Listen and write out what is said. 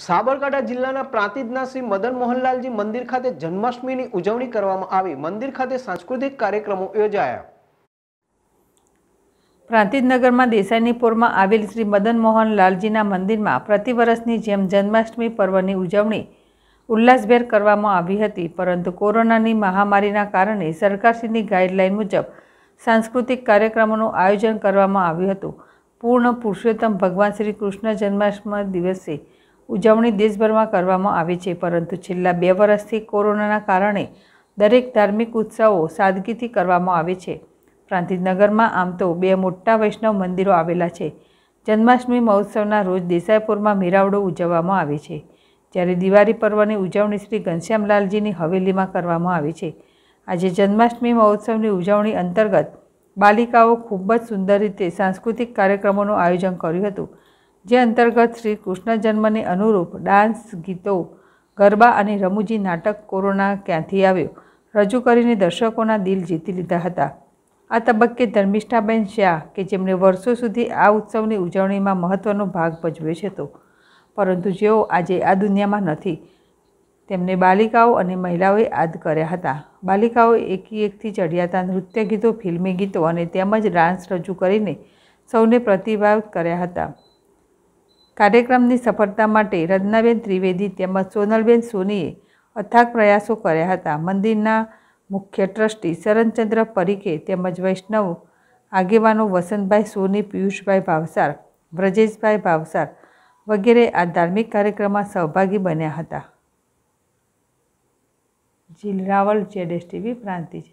સાબરકાંઠા જિલ્લાના પ્રાંતિજના શ્રી મદન મોહનલાલજી મંદિર ખાતે જન્માષ્ટમીની ઉજવણી કરવામાં આવી મંદિર ખાતે સાંસ્કૃતિક કાર્યક્રમો યોજાયા પ્રાંતિજનગરમાં દેસાઈનીપુરમાં આવેલ શ્રી મદન મોહનલાલજીના મંદિરમાં પ્રતિવર્ષની જેમ જન્માષ્ટમી પર્વની ઉજવણી ઉલ્લાસભેર કરવામાં આવી હતી પરંતુ કોરોનાની મહામારીના કારણે સરકારશ્રીની ગાઈડલાઇન મુજબ સાંસ્કૃતિક કાર્યક્રમોનું આયોજન કરવામાં આવ્યું હતું પૂર્ણ પુરુષોત્તમ ભગવાન શ્રી કૃષ્ણ જન્માષ્ટમી દિવસે ઉજવણી દેશભરમાં કરવામાં આવે છે પરંતુ છેલ્લા બે વર્ષથી કોરોનાના કારણે દરેક ધાર્મિક ઉત્સવો સાદગીથી કરવામાં આવે છે પ્રાંતિજનગરમાં આમ તો બે મોટા વૈષ્ણવ મંદિરો આવેલા છે જન્માષ્ટમી મહોત્સવના રોજ દેસાઈપુરમાં મેળાવડો ઉજવવામાં આવે છે જ્યારે દિવાળી પર્વની ઉજવણી શ્રી ઘનશ્યામલાલજીની હવેલીમાં કરવામાં આવે છે આજે જન્માષ્ટમી મહોત્સવની ઉજવણી અંતર્ગત બાલિકાઓ ખૂબ જ સુંદર રીતે સાંસ્કૃતિક કાર્યક્રમોનું આયોજન કર્યું હતું જે અંતર્ગત શ્રી કૃષ્ણ જન્મને અનુરૂપ ડાન્સ ગીતો ગરબા અને રમૂજી નાટક કોરોના ક્યાંથી આવ્યો રજૂ કરીને દર્શકોના દિલ જીતી લીધા હતા આ તબક્કે ધર્મિષ્ઠાબેન શાહ કે જેમણે વર્ષો સુધી આ ઉત્સવની ઉજવણીમાં મહત્ત્વનો ભાગ ભજવ્યો છે તો પરંતુ જેઓ આજે આ દુનિયામાં નથી તેમને બાલિકાઓ અને મહિલાઓએ આદ કર્યા હતા બાલિકાઓ એકી એકથી ચડિયાતા નૃત્ય ગીતો ફિલ્મી ગીતો અને તેમજ ડાન્સ રજૂ કરીને સૌને પ્રતિભાવ કર્યા હતા કાર્યક્રમની સફળતા માટે રત્નાબેન ત્રિવેદી તેમજ સોનલબેન સોનીએ અથાગ પ્રયાસો કર્યા હતા મંદિરના મુખ્ય ટ્રસ્ટી શરણચંદ્ર પરીખે તેમજ વૈષ્ણવ આગેવાનો વસંતભાઈ સોની પિયુષભાઈ ભાવસાર વ્રજેશભાઈ ભાવસાર વગેરે આ ધાર્મિક કાર્યક્રમમાં સહભાગી બન્યા હતા જીલ રાવલ જેડેસ ટીવી પ્રાંતિજ